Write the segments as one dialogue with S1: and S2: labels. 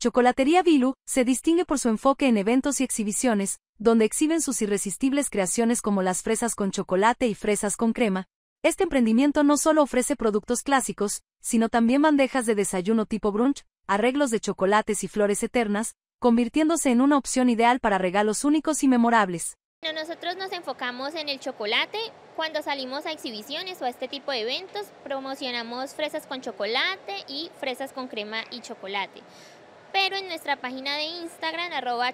S1: Chocolatería Vilu se distingue por su enfoque en eventos y exhibiciones, donde exhiben sus irresistibles creaciones como las fresas con chocolate y fresas con crema. Este emprendimiento no solo ofrece productos clásicos, sino también bandejas de desayuno tipo brunch, arreglos de chocolates y flores eternas, convirtiéndose en una opción ideal para regalos únicos y memorables.
S2: nosotros nos enfocamos en el chocolate. Cuando salimos a exhibiciones o a este tipo de eventos, promocionamos fresas con chocolate y fresas con crema y chocolate pero en nuestra página de Instagram, arroba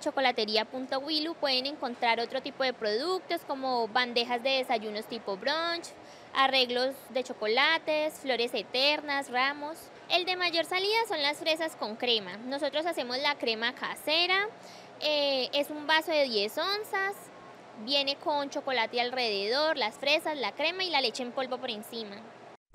S2: pueden encontrar otro tipo de productos como bandejas de desayunos tipo brunch, arreglos de chocolates, flores eternas, ramos. El de mayor salida son las fresas con crema. Nosotros hacemos la crema casera, eh, es un vaso de 10 onzas, viene con chocolate alrededor, las fresas, la crema y la leche en polvo por encima.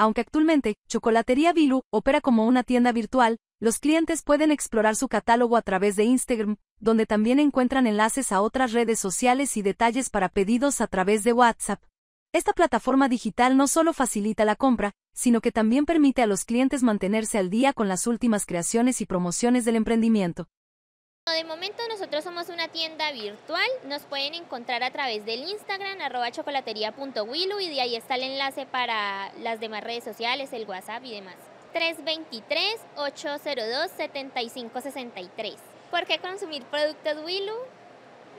S1: Aunque actualmente, Chocolatería Bilu opera como una tienda virtual, los clientes pueden explorar su catálogo a través de Instagram, donde también encuentran enlaces a otras redes sociales y detalles para pedidos a través de WhatsApp. Esta plataforma digital no solo facilita la compra, sino que también permite a los clientes mantenerse al día con las últimas creaciones y promociones del emprendimiento
S2: de momento nosotros somos una tienda virtual, nos pueden encontrar a través del Instagram, arroba y de ahí está el enlace para las demás redes sociales, el WhatsApp y demás. 323-802-7563. ¿Por qué consumir productos Willu?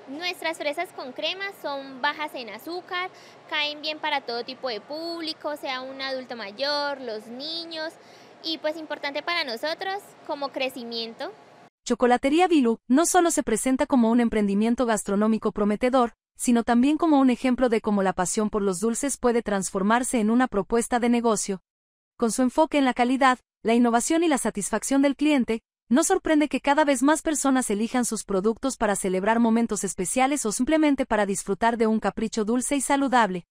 S2: Nuestras fresas con crema son bajas en azúcar, caen bien para todo tipo de público, sea un adulto mayor, los niños y pues importante para nosotros como crecimiento.
S1: Chocolatería Bilu no solo se presenta como un emprendimiento gastronómico prometedor, sino también como un ejemplo de cómo la pasión por los dulces puede transformarse en una propuesta de negocio. Con su enfoque en la calidad, la innovación y la satisfacción del cliente, no sorprende que cada vez más personas elijan sus productos para celebrar momentos especiales o simplemente para disfrutar de un capricho dulce y saludable.